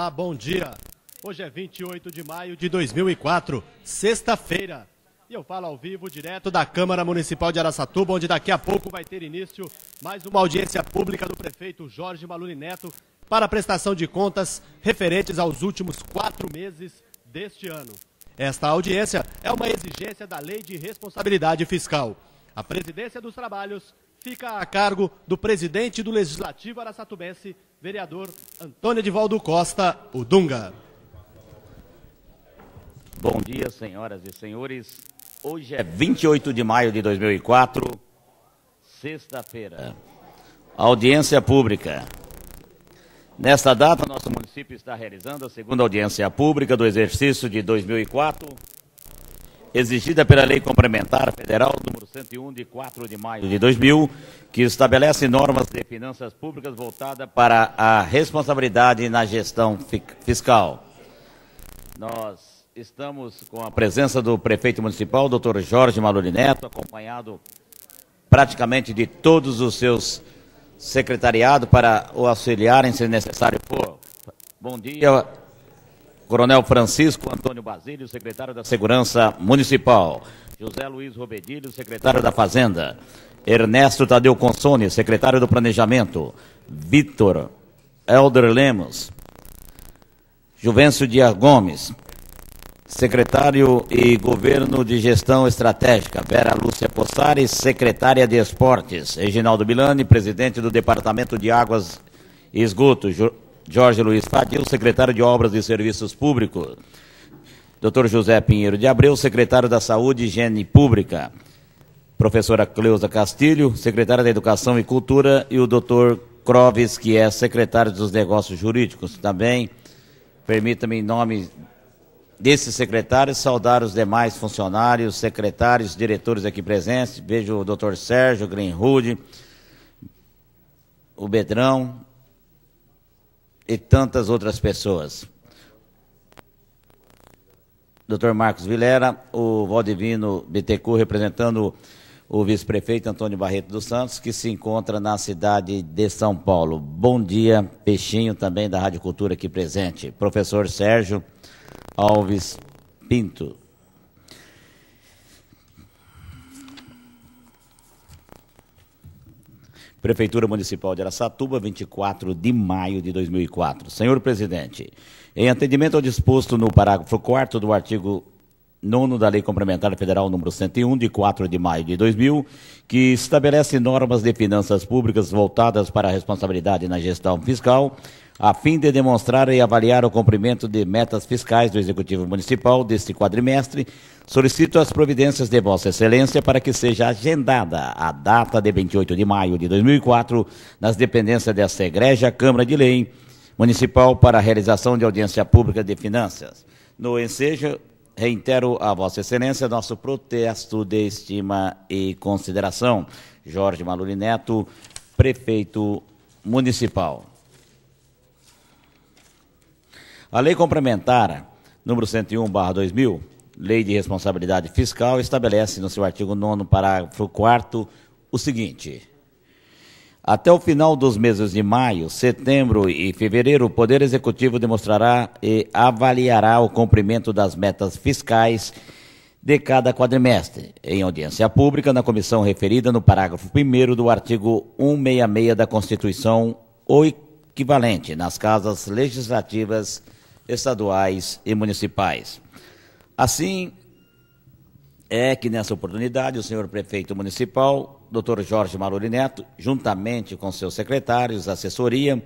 Olá, bom dia. Hoje é 28 de maio de 2004, sexta-feira. E eu falo ao vivo, direto da Câmara Municipal de Araçatuba, onde daqui a pouco vai ter início mais uma audiência pública do prefeito Jorge Maluri Neto para a prestação de contas referentes aos últimos quatro meses deste ano. Esta audiência é uma exigência da Lei de Responsabilidade Fiscal. A presidência dos trabalhos fica a cargo do presidente do Legislativo Araçatubense, vereador Antônio Edivaldo Costa, o Dunga. Bom dia, senhoras e senhores. Hoje é 28 de maio de 2004, sexta-feira. Audiência pública. Nesta data, nosso município está realizando a segunda audiência pública do exercício de 2004 exigida pela Lei Complementar Federal número 101 de 4 de maio de 2000, que estabelece normas de finanças públicas voltadas para a responsabilidade na gestão fiscal. Nós estamos com a presença do prefeito municipal, Dr. Jorge Maluli Neto, acompanhado praticamente de todos os seus secretariados para o auxiliarem se necessário Bom dia, Coronel Francisco Antônio Basílio, secretário da Segurança Municipal. José Luiz Robedilho, secretário da Fazenda. Ernesto Tadeu Consone, secretário do Planejamento. Vitor Elder Lemos. Juvencio Dias Gomes, secretário e Governo de Gestão Estratégica, Vera Lúcia Poçares, secretária de Esportes, Reginaldo Milani, presidente do Departamento de Águas e Esgotos, Jorge Luiz Fadil, secretário de Obras e Serviços Públicos. Dr. José Pinheiro de Abreu, secretário da Saúde e Higiene Pública. Professora Cleusa Castilho, secretária da Educação e Cultura, e o Dr. Croves, que é secretário dos Negócios Jurídicos. Também, permita-me, em nome desses secretários, saudar os demais funcionários, secretários, diretores aqui presentes. Vejo o Dr. Sérgio Greenhood, o Bedrão, e tantas outras pessoas. Dr. Marcos Vilera, o Valdivino Bittencourt, representando o vice-prefeito Antônio Barreto dos Santos, que se encontra na cidade de São Paulo. Bom dia, Peixinho, também da Rádio Cultura aqui presente. Professor Sérgio Alves Pinto, Prefeitura Municipal de Aracatuba, 24 de maio de 2004. Senhor presidente, em atendimento ao disposto no parágrafo 4 do artigo 9 da Lei Complementar Federal número 101, de 4 de maio de 2000, que estabelece normas de finanças públicas voltadas para a responsabilidade na gestão fiscal, a fim de demonstrar e avaliar o cumprimento de metas fiscais do Executivo Municipal deste quadrimestre, solicito as providências de Vossa Excelência para que seja agendada a data de 28 de maio de 2004 nas dependências desta Igreja Câmara de Lei Municipal para a realização de audiência pública de finanças. No ensejo, reitero a Vossa Excelência nosso protesto de estima e consideração. Jorge Maluri Neto, Prefeito Municipal. A lei complementar número 101/2000, Lei de Responsabilidade Fiscal, estabelece no seu artigo 9 parágrafo 4 o seguinte: até o final dos meses de maio, setembro e fevereiro, o Poder Executivo demonstrará e avaliará o cumprimento das metas fiscais de cada quadrimestre, em audiência pública na comissão referida no parágrafo 1 do artigo 166 da Constituição ou equivalente nas casas legislativas estaduais e municipais. Assim, é que nessa oportunidade o senhor prefeito municipal, Dr. Jorge Maruri Neto, juntamente com seus secretários, assessoria,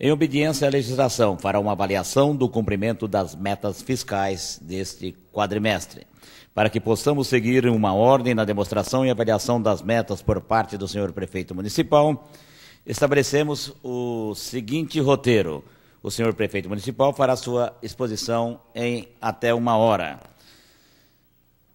em obediência à legislação, fará uma avaliação do cumprimento das metas fiscais deste quadrimestre, para que possamos seguir uma ordem na demonstração e avaliação das metas por parte do senhor prefeito municipal. Estabelecemos o seguinte roteiro: o senhor prefeito municipal fará sua exposição em até uma hora.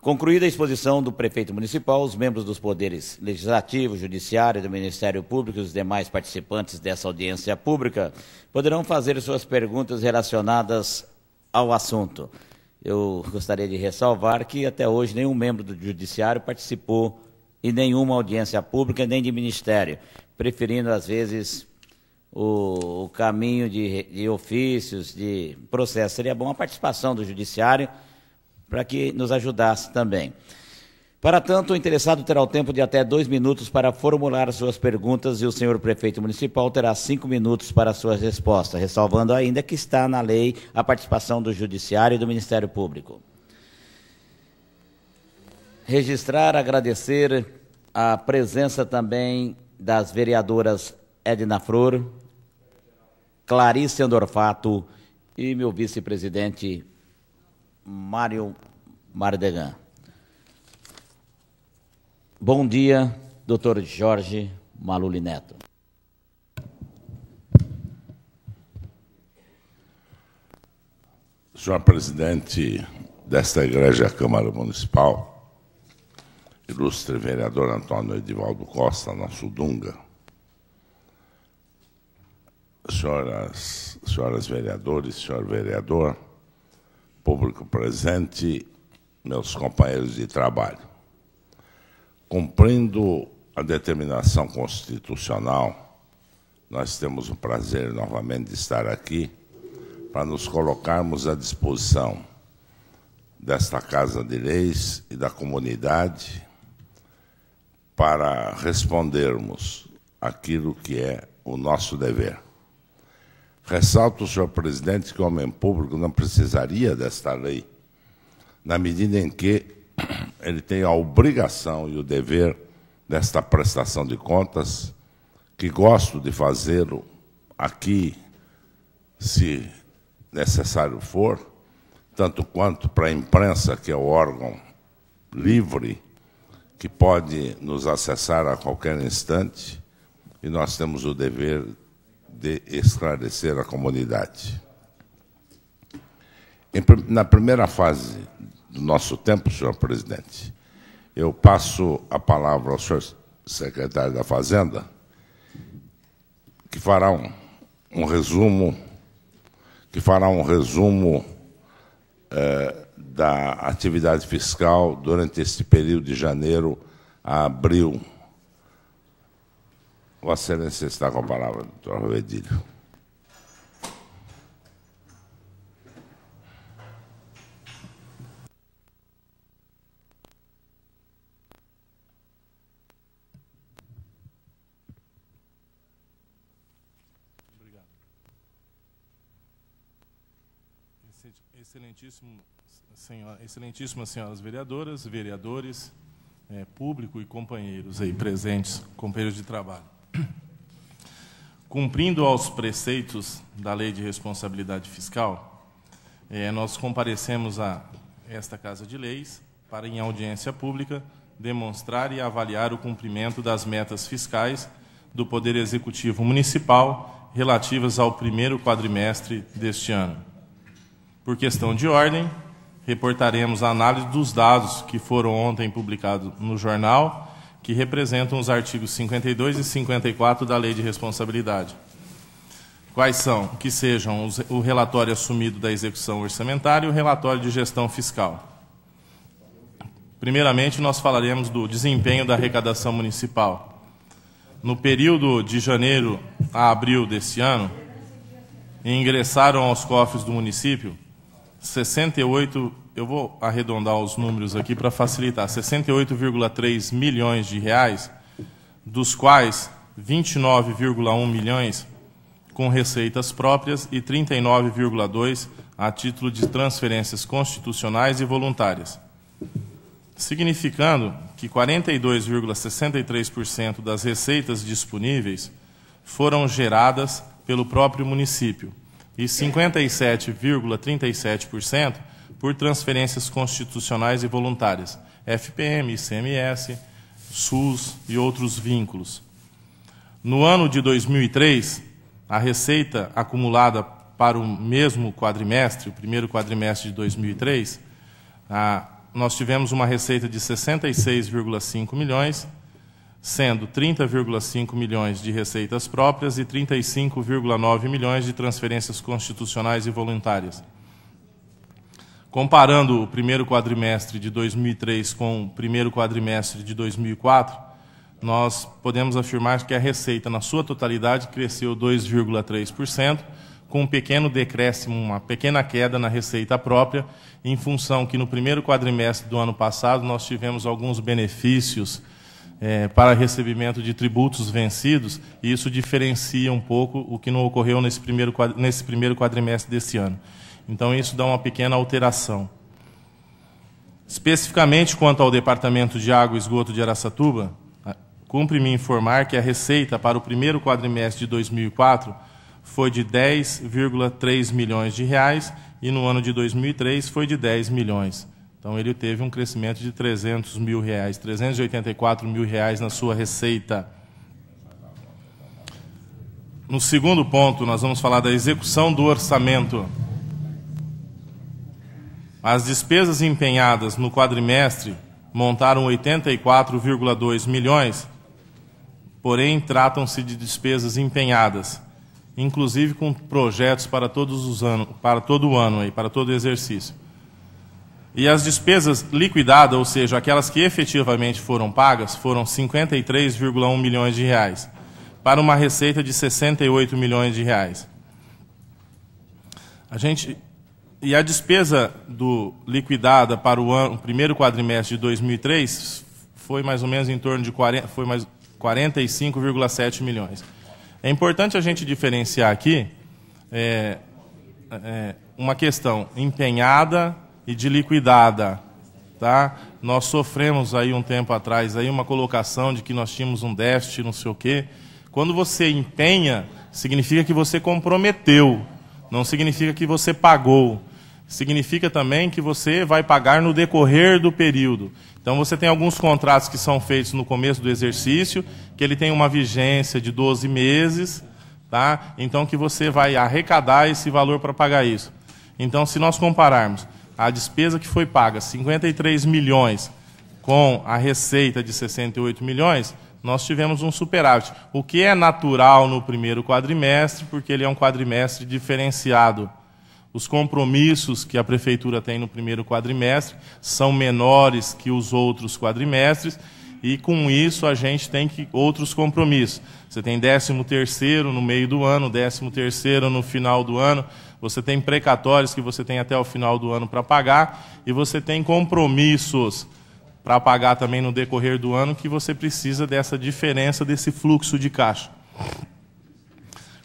Concluída a exposição do prefeito municipal, os membros dos poderes legislativo, judiciário, do Ministério Público e os demais participantes dessa audiência pública poderão fazer suas perguntas relacionadas ao assunto. Eu gostaria de ressalvar que até hoje nenhum membro do judiciário participou em nenhuma audiência pública nem de ministério, preferindo às vezes o, o caminho de, de ofícios, de processo. Seria bom a participação do Judiciário para que nos ajudasse também. Para tanto, o interessado terá o tempo de até dois minutos para formular suas perguntas e o senhor prefeito municipal terá cinco minutos para suas respostas, ressalvando ainda que está na lei a participação do Judiciário e do Ministério Público. Registrar, agradecer a presença também das vereadoras Edna Flor, Clarice Andorfato e meu vice-presidente Mário Mardegan. Bom dia, doutor Jorge Maluli Neto. Senhor presidente desta Igreja Câmara Municipal, ilustre vereador Antônio Edivaldo Costa, nosso Dunga, senhoras, senhoras vereadores, senhor vereador, público presente, meus companheiros de trabalho. Cumprindo a determinação constitucional, nós temos o prazer novamente de estar aqui para nos colocarmos à disposição desta Casa de Leis e da comunidade para respondermos aquilo que é o nosso dever. Ressalto, senhor presidente, que o homem público não precisaria desta lei, na medida em que ele tem a obrigação e o dever desta prestação de contas, que gosto de fazê-lo aqui, se necessário for, tanto quanto para a imprensa, que é o órgão livre que pode nos acessar a qualquer instante, e nós temos o dever de esclarecer a comunidade. Em, na primeira fase do nosso tempo, senhor presidente, eu passo a palavra ao senhor secretário da Fazenda, que fará um, um resumo, que fará um resumo eh, da atividade fiscal durante este período de janeiro a abril Vossa Excelência está com a palavra, doutor Rovedilho. Excelentíssimo, senhora, excelentíssimas senhoras vereadoras, vereadores, é, público e companheiros aí presentes, companheiros de trabalho. Cumprindo aos preceitos da Lei de Responsabilidade Fiscal, eh, nós comparecemos a esta Casa de Leis para, em audiência pública, demonstrar e avaliar o cumprimento das metas fiscais do Poder Executivo Municipal relativas ao primeiro quadrimestre deste ano. Por questão de ordem, reportaremos a análise dos dados que foram ontem publicados no jornal que representam os artigos 52 e 54 da Lei de Responsabilidade. Quais são? Que sejam os, o relatório assumido da execução orçamentária e o relatório de gestão fiscal. Primeiramente, nós falaremos do desempenho da arrecadação municipal. No período de janeiro a abril deste ano, ingressaram aos cofres do município 68 eu vou arredondar os números aqui para facilitar, 68,3 milhões de reais, dos quais 29,1 milhões com receitas próprias e 39,2 a título de transferências constitucionais e voluntárias, significando que 42,63% das receitas disponíveis foram geradas pelo próprio município e 57,37% por transferências constitucionais e voluntárias, FPM, ICMS, SUS e outros vínculos. No ano de 2003, a receita acumulada para o mesmo quadrimestre, o primeiro quadrimestre de 2003, nós tivemos uma receita de 66,5 milhões, sendo 30,5 milhões de receitas próprias e 35,9 milhões de transferências constitucionais e voluntárias. Comparando o primeiro quadrimestre de 2003 com o primeiro quadrimestre de 2004, nós podemos afirmar que a receita, na sua totalidade, cresceu 2,3%, com um pequeno decréscimo, uma pequena queda na receita própria, em função que no primeiro quadrimestre do ano passado nós tivemos alguns benefícios é, para recebimento de tributos vencidos, e isso diferencia um pouco o que não ocorreu nesse primeiro, nesse primeiro quadrimestre desse ano. Então, isso dá uma pequena alteração. Especificamente quanto ao Departamento de Água e Esgoto de Araçatuba, cumpre-me informar que a receita para o primeiro quadrimestre de 2004 foi de 10,3 milhões de reais e no ano de 2003 foi de 10 milhões. Então ele teve um crescimento de 300 mil reais, 384 mil reais na sua receita. No segundo ponto, nós vamos falar da execução do orçamento. As despesas empenhadas no quadrimestre montaram 84,2 milhões, porém tratam-se de despesas empenhadas, inclusive com projetos para todos os anos, para todo o ano aí, para todo o exercício. E as despesas liquidadas, ou seja, aquelas que efetivamente foram pagas, foram 53,1 milhões de reais, para uma receita de 68 milhões de reais. A gente e a despesa do liquidada para o, ano, o primeiro quadrimestre de 2003 foi mais ou menos em torno de 40, foi mais 45,7 milhões. É importante a gente diferenciar aqui é, é, uma questão empenhada e de liquidada, tá? Nós sofremos aí um tempo atrás aí uma colocação de que nós tínhamos um déficit, não sei o quê. Quando você empenha, significa que você comprometeu, não significa que você pagou significa também que você vai pagar no decorrer do período. Então você tem alguns contratos que são feitos no começo do exercício, que ele tem uma vigência de 12 meses, tá? Então que você vai arrecadar esse valor para pagar isso. Então se nós compararmos a despesa que foi paga, 53 milhões, com a receita de 68 milhões, nós tivemos um superávit, o que é natural no primeiro quadrimestre, porque ele é um quadrimestre diferenciado. Os compromissos que a prefeitura tem no primeiro quadrimestre são menores que os outros quadrimestres e com isso a gente tem que outros compromissos. Você tem 13 terceiro no meio do ano, 13 terceiro no final do ano, você tem precatórios que você tem até o final do ano para pagar e você tem compromissos para pagar também no decorrer do ano que você precisa dessa diferença desse fluxo de caixa.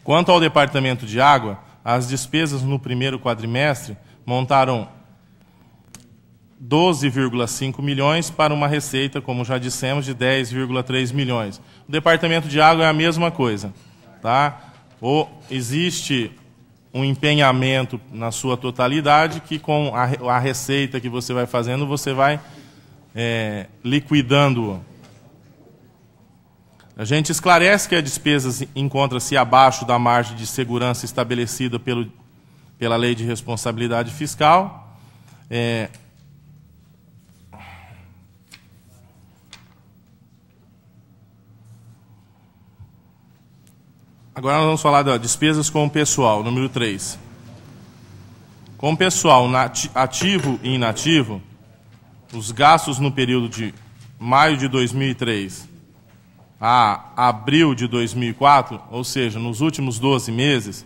Quanto ao departamento de água, as despesas no primeiro quadrimestre montaram 12,5 milhões para uma receita, como já dissemos, de 10,3 milhões. O departamento de água é a mesma coisa. Tá? Ou existe um empenhamento na sua totalidade que com a, a receita que você vai fazendo, você vai é, eh, liquidando a gente esclarece que a despesa encontra-se abaixo da margem de segurança estabelecida pelo, pela Lei de Responsabilidade Fiscal. É... Agora nós vamos falar de despesas com o pessoal, número 3. Com o pessoal ativo e inativo, os gastos no período de maio de 2003 a abril de 2004, ou seja, nos últimos 12 meses,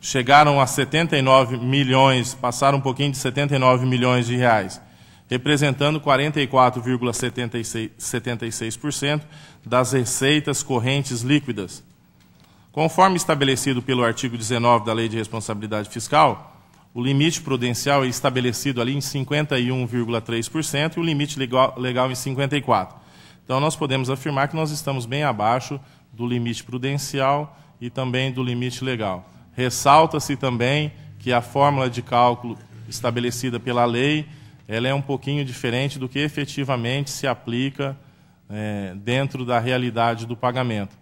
chegaram a 79 milhões, passaram um pouquinho de 79 milhões de reais, representando 44,76% das receitas correntes líquidas. Conforme estabelecido pelo artigo 19 da Lei de Responsabilidade Fiscal, o limite prudencial é estabelecido ali em 51,3% e o limite legal, legal em 54%. Então, nós podemos afirmar que nós estamos bem abaixo do limite prudencial e também do limite legal. Ressalta-se também que a fórmula de cálculo estabelecida pela lei ela é um pouquinho diferente do que efetivamente se aplica é, dentro da realidade do pagamento.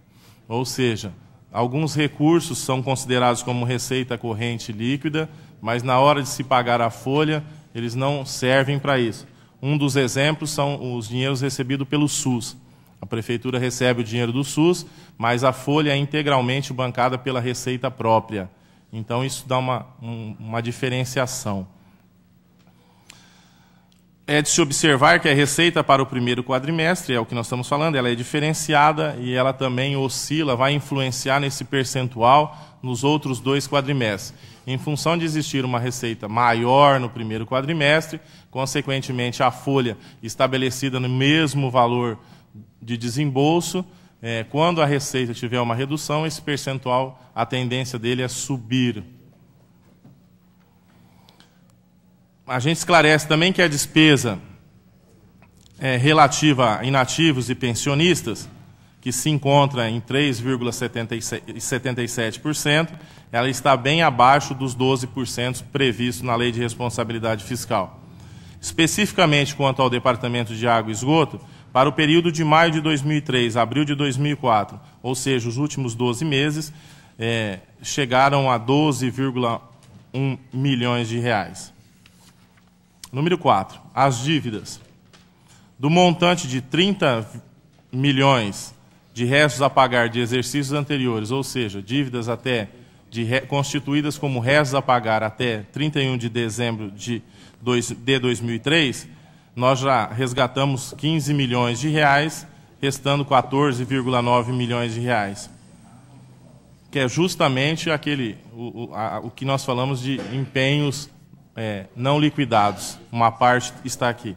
Ou seja, alguns recursos são considerados como receita corrente líquida, mas na hora de se pagar a folha, eles não servem para isso. Um dos exemplos são os dinheiros recebidos pelo SUS. A prefeitura recebe o dinheiro do SUS, mas a folha é integralmente bancada pela receita própria. Então, isso dá uma, um, uma diferenciação. É de se observar que a receita para o primeiro quadrimestre, é o que nós estamos falando, ela é diferenciada e ela também oscila, vai influenciar nesse percentual nos outros dois quadrimestres. Em função de existir uma receita maior no primeiro quadrimestre, consequentemente a folha estabelecida no mesmo valor de desembolso, é, quando a receita tiver uma redução, esse percentual, a tendência dele é subir. a gente esclarece também que a despesa é, relativa a inativos e pensionistas, que se encontra em 3,77%, ela está bem abaixo dos 12% previsto na Lei de Responsabilidade Fiscal. Especificamente quanto ao Departamento de Água e Esgoto, para o período de maio de 2003 a abril de 2004, ou seja, os últimos 12 meses, é, chegaram a 12,1 milhões de reais. Número 4, as dívidas. Do montante de 30 milhões de restos a pagar de exercícios anteriores, ou seja, dívidas até de, constituídas como restos a pagar até 31 de dezembro de, dois, de 2003, nós já resgatamos 15 milhões de reais, restando 14,9 milhões de reais, que é justamente aquele o, o, a, o que nós falamos de empenhos é, não liquidados. Uma parte está aqui.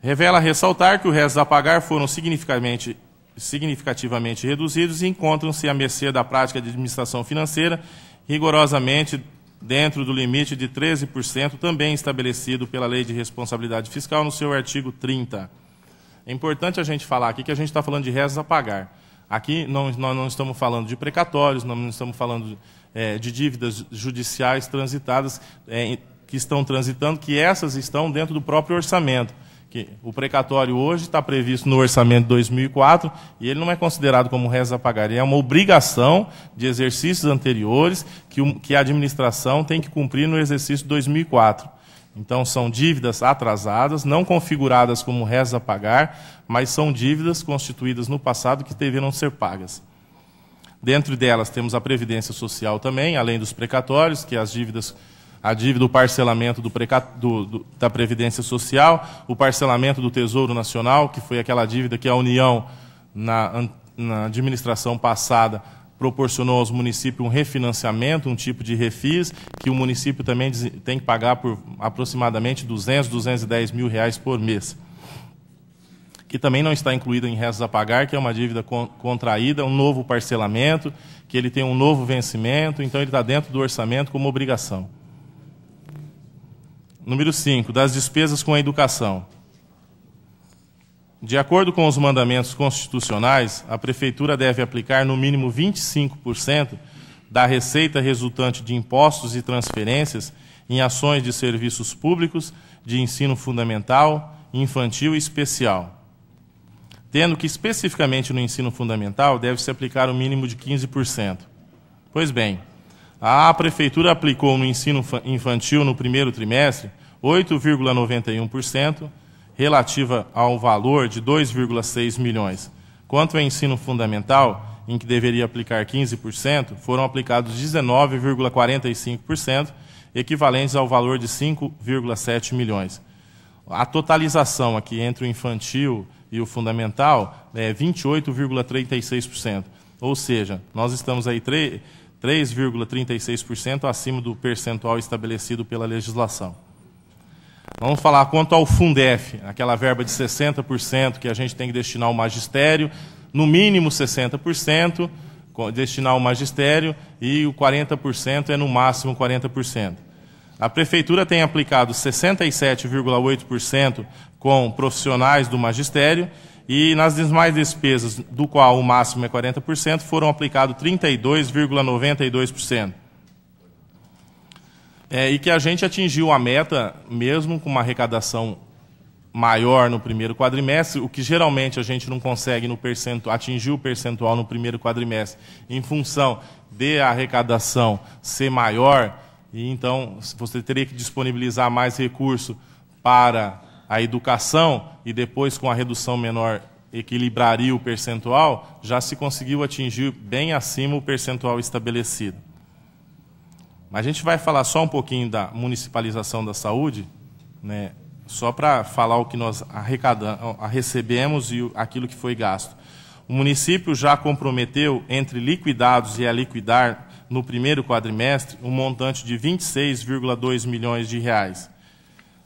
Revela ressaltar que os restos a pagar foram significativamente, significativamente reduzidos e encontram-se à mercê da prática de administração financeira, rigorosamente dentro do limite de 13%, também estabelecido pela Lei de Responsabilidade Fiscal no seu artigo 30. É importante a gente falar aqui que a gente está falando de restos a pagar. Aqui não, nós não estamos falando de precatórios, não estamos falando é, de dívidas judiciais transitadas, é, que estão transitando, que essas estão dentro do próprio orçamento. Que o precatório hoje está previsto no orçamento de 2004 e ele não é considerado como reza a pagar. Ele é uma obrigação de exercícios anteriores que, o, que a administração tem que cumprir no exercício 2004. Então, são dívidas atrasadas, não configuradas como reza a pagar, mas são dívidas constituídas no passado que deverão ser pagas. Dentro delas temos a previdência social também, além dos precatórios, que é as dívidas a dívida, o parcelamento do, do, do, da Previdência Social, o parcelamento do Tesouro Nacional, que foi aquela dívida que a União, na, na administração passada, proporcionou aos municípios um refinanciamento, um tipo de refis, que o município também tem que pagar por aproximadamente 200, 210 mil reais por mês que também não está incluído em restos a pagar, que é uma dívida contraída, um novo parcelamento, que ele tem um novo vencimento, então ele está dentro do orçamento como obrigação. Número 5, das despesas com a educação. De acordo com os mandamentos constitucionais, a Prefeitura deve aplicar no mínimo 25% da receita resultante de impostos e transferências em ações de serviços públicos, de ensino fundamental, infantil e especial tendo que especificamente no ensino fundamental deve-se aplicar o um mínimo de 15%. Pois bem, a prefeitura aplicou no ensino infantil no primeiro trimestre 8,91% relativa a um valor de 2,6 milhões. Quanto ao ensino fundamental, em que deveria aplicar 15%, foram aplicados 19,45%, equivalentes ao valor de 5,7 milhões. A totalização aqui entre o infantil e o fundamental é 28,36%. Ou seja, nós estamos aí 3,36% acima do percentual estabelecido pela legislação. Vamos falar quanto ao Fundef, aquela verba de 60% que a gente tem que destinar ao magistério, no mínimo 60% destinar ao magistério e o 40% é no máximo 40%. A prefeitura tem aplicado 67,8% com profissionais do magistério e nas demais despesas, do qual o máximo é 40%, foram aplicados 32,92%. É, e que a gente atingiu a meta, mesmo com uma arrecadação maior no primeiro quadrimestre, o que geralmente a gente não consegue no percentual, atingir o percentual no primeiro quadrimestre, em função de a arrecadação ser maior e então você teria que disponibilizar mais recurso para a educação e depois com a redução menor equilibraria o percentual, já se conseguiu atingir bem acima o percentual estabelecido. Mas a gente vai falar só um pouquinho da municipalização da saúde, né, só para falar o que nós arrecadamos, recebemos e aquilo que foi gasto. O município já comprometeu, entre liquidados e a liquidar, no primeiro quadrimestre um montante de 26,2 milhões de reais,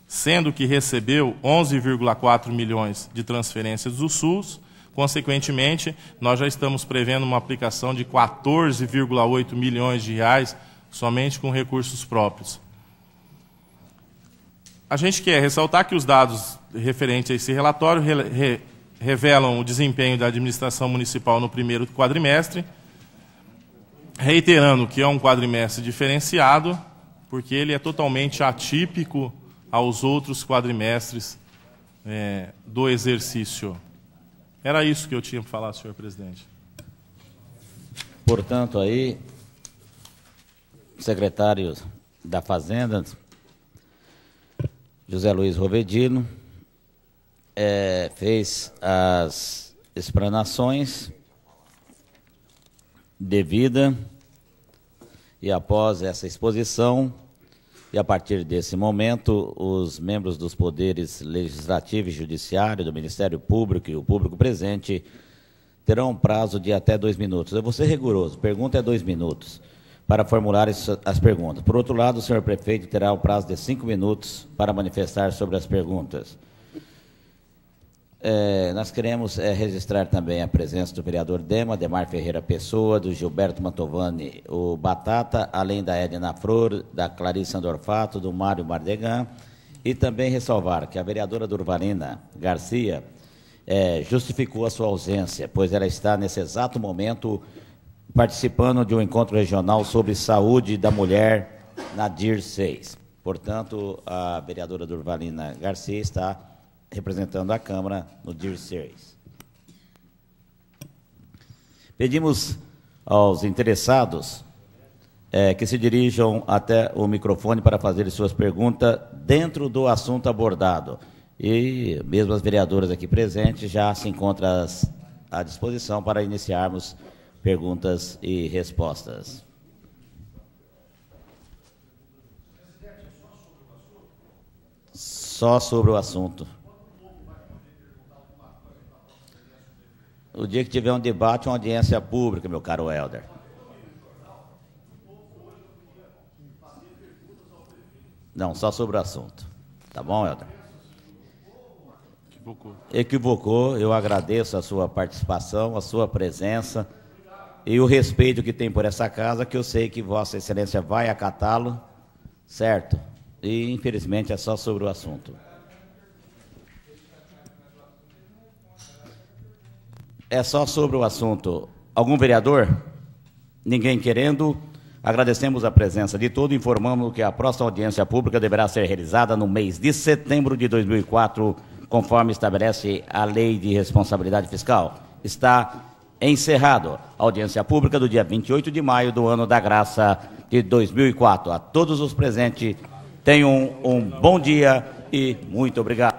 sendo que recebeu 11,4 milhões de transferências do SUS. Consequentemente, nós já estamos prevendo uma aplicação de 14,8 milhões de reais somente com recursos próprios. A gente quer ressaltar que os dados referentes a esse relatório re, revelam o desempenho da administração municipal no primeiro quadrimestre reiterando que é um quadrimestre diferenciado, porque ele é totalmente atípico aos outros quadrimestres é, do exercício. Era isso que eu tinha para falar, senhor presidente. Portanto, aí, secretário da Fazenda, José Luiz Rovedino, é, fez as explanações devida. E após essa exposição, e a partir desse momento, os membros dos poderes legislativo e judiciário, do Ministério Público e o público presente terão um prazo de até dois minutos. Eu vou ser rigoroso, pergunta é dois minutos para formular as perguntas. Por outro lado, o senhor prefeito terá o prazo de cinco minutos para manifestar sobre as perguntas. É, nós queremos é, registrar também a presença do vereador Dema, Demar Ferreira Pessoa, do Gilberto Mantovani, o Batata, além da Edna Flor, da Clarice Andorfato, do Mário Mardegan, e também ressalvar que a vereadora Durvalina Garcia é, justificou a sua ausência, pois ela está nesse exato momento participando de um encontro regional sobre saúde da mulher na DIR 6. Portanto, a vereadora Durvalina Garcia está representando a Câmara no Dear Series. Pedimos aos interessados é, que se dirijam até o microfone para fazer suas perguntas dentro do assunto abordado. E mesmo as vereadoras aqui presentes já se encontram à disposição para iniciarmos perguntas e respostas. Só sobre o assunto. o dia que tiver um debate, uma audiência pública, meu caro Helder. Não, só sobre o assunto. Tá bom, Helder? Equivocou. Equivocou. Eu agradeço a sua participação, a sua presença e o respeito que tem por essa casa, que eu sei que Vossa Excelência vai acatá-lo, certo? E, infelizmente, é só sobre o assunto. É só sobre o assunto. Algum vereador? Ninguém querendo. Agradecemos a presença de todos. Informamos que a próxima audiência pública deverá ser realizada no mês de setembro de 2004, conforme estabelece a Lei de Responsabilidade Fiscal. Está encerrado a audiência pública do dia 28 de maio do ano da graça de 2004. A todos os presentes, tenham um bom dia e muito obrigado.